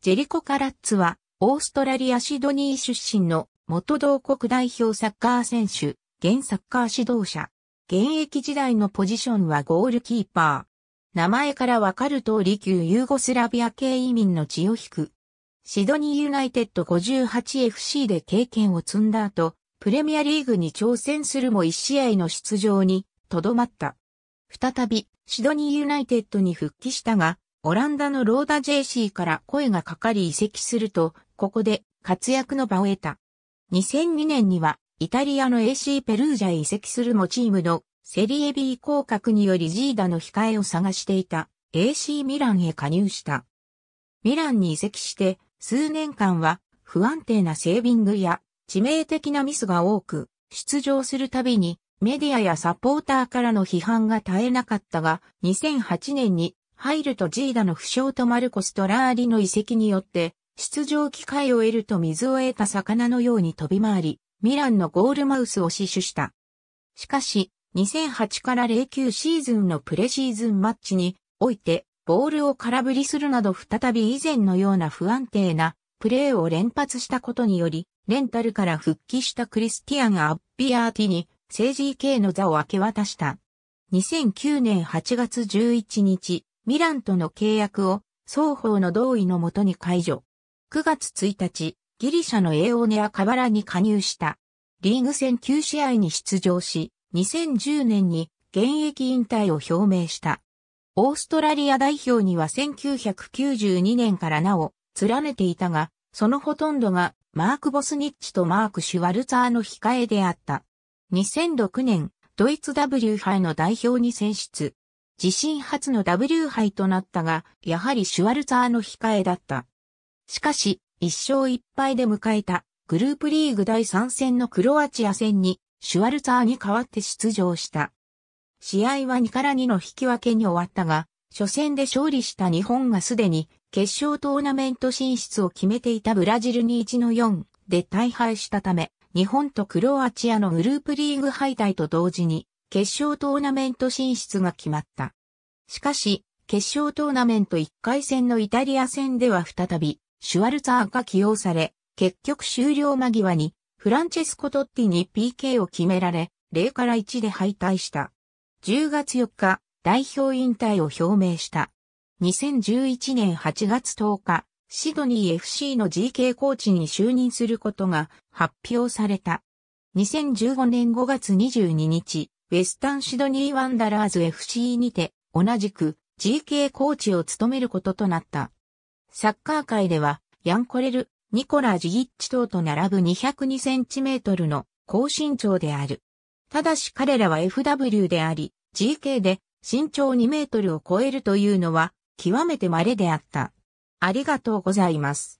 ジェリコ・カラッツは、オーストラリア・シドニー出身の元同国代表サッカー選手、現サッカー指導者。現役時代のポジションはゴールキーパー。名前からわかる通り旧ユーゴスラビア系移民の血を引く。シドニーユナイテッド 58FC で経験を積んだ後、プレミアリーグに挑戦するも1試合の出場に、とどまった。再び、シドニーユナイテッドに復帰したが、オランダのローダ JC から声がかかり移籍すると、ここで活躍の場を得た。2002年には、イタリアの AC ペルージャへ移籍するもチームのセリエ B 降格によりジーダの控えを探していた AC ミランへ加入した。ミランに移籍して数年間は不安定なセービングや致命的なミスが多く出場するたびにメディアやサポーターからの批判が絶えなかったが2008年に入るとジーダの負傷とマルコス・トラーリの遺跡によって、出場機会を得ると水を得た魚のように飛び回り、ミランのゴールマウスを死守した。しかし、2008から09シーズンのプレシーズンマッチにおいて、ボールを空振りするなど再び以前のような不安定なプレーを連発したことにより、レンタルから復帰したクリスティアン・アッピアーティに、政治系の座を明け渡した。2009年8月11日、ミランとの契約を双方の同意のもとに解除。9月1日、ギリシャのエオネアカバラに加入した。リーグ戦9試合に出場し、2010年に現役引退を表明した。オーストラリア代表には1992年からなお、連ねていたが、そのほとんどがマーク・ボスニッチとマーク・シュワルツァーの控えであった。2006年、ドイツ W 杯の代表に選出。自身初の W 杯となったが、やはりシュワルツァーの控えだった。しかし、1勝1敗で迎えたグループリーグ第3戦のクロアチア戦にシュワルツァーに代わって出場した。試合は2から2の引き分けに終わったが、初戦で勝利した日本がすでに決勝トーナメント進出を決めていたブラジルに1の4で大敗したため、日本とクロアチアのグループリーグ敗退と同時に決勝トーナメント進出が決まった。しかし、決勝トーナメント1回戦のイタリア戦では再び、シュワルツァーが起用され、結局終了間際に、フランチェスコ・トッティに PK を決められ、0から1で敗退した。10月4日、代表引退を表明した。2011年8月10日、シドニー FC の GK コーチに就任することが発表された。2015年5月22日、ウェスタンシドニーワンダラーズ FC にて、同じく GK コーチを務めることとなった。サッカー界では、ヤンコレル、ニコラ・ジギッチ等と並ぶ2 0 2トルの高身長である。ただし彼らは FW であり、GK で身長2メートルを超えるというのは極めて稀であった。ありがとうございます。